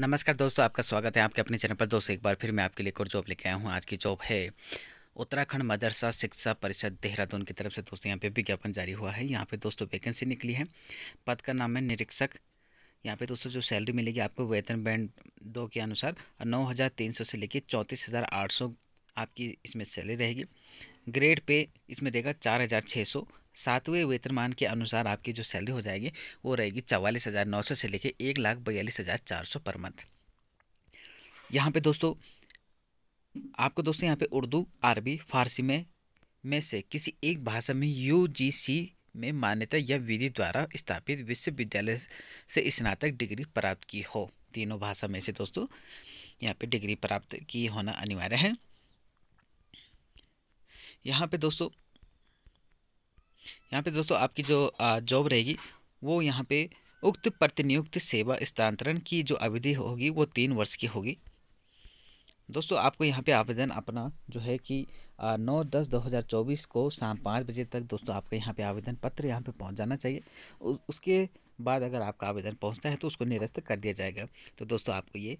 नमस्कार दोस्तों आपका स्वागत है आपके अपने चैनल पर दोस्तों एक बार फिर मैं आपके लिए एक और जॉब लेके आया हूँ आज की जॉब है उत्तराखंड मदरसा शिक्षा परिषद देहरादून की तरफ से दोस्तों यहाँ पे विज्ञापन जारी हुआ है यहाँ पे दोस्तों वैकेंसी निकली है पद का नाम है निरीक्षक यहाँ पे दोस्तों जो सैलरी मिलेगी आपको वेतन बैंड दो के अनुसार नौ हज़ार तीन सौ से लेकर चौंतीस हज़ार आठ सौ आपकी इसमें सैलरी रहेगी ग्रेड पे इसमें देगा चार हज़ार छः सौ सातवें वेतनमान के अनुसार आपकी जो सैलरी हो जाएगी वो रहेगी चवालीस हज़ार नौ सौ से लेके एक लाख बयालीस हज़ार चार सौ पर मंथ यहाँ पे दोस्तों आपको दोस्तों यहाँ पे उर्दू अरबी फारसी में में से किसी एक भाषा में यू जी सी में मान्यता या विधि द्वारा स्थापित विश्वविद्यालय से स्नातक डिग्री प्राप्त की हो तीनों भाषा में से दोस्तों यहाँ पे डिग्री प्राप्त की होना अनिवार्य है यहाँ पे दोस्तों यहाँ पे दोस्तों आपकी जो जॉब रहेगी वो यहाँ पे उक्त प्रतिनियुक्त सेवा स्थानांतरण की जो अवधि होगी वो तीन वर्ष की होगी दोस्तों आपको यहाँ पे आवेदन अपना जो है कि नौ दस दो हज़ार चौबीस को शाम पाँच बजे तक दोस्तों आपका यहाँ पे आवेदन पत्र यहाँ पे पहुँच जाना चाहिए उसके बाद अगर आपका आवेदन पहुँचता है तो उसको निरस्त कर दिया जाएगा तो दोस्तों आपको ये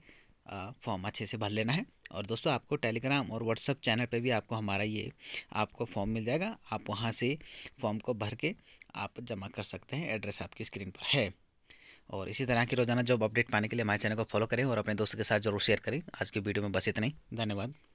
फॉर्म अच्छे से भर लेना है और दोस्तों आपको टेलीग्राम और व्हाट्सअप चैनल पे भी आपको हमारा ये आपको फॉर्म मिल जाएगा आप वहाँ से फॉर्म को भर के आप जमा कर सकते हैं एड्रेस आपकी स्क्रीन पर है और इसी तरह की रोज़ाना जॉब अपडेट पाने के लिए हमारे चैनल को फॉलो करें और अपने दोस्तों के साथ जरूर शेयर करें आज की वीडियो में बस इतना ही धन्यवाद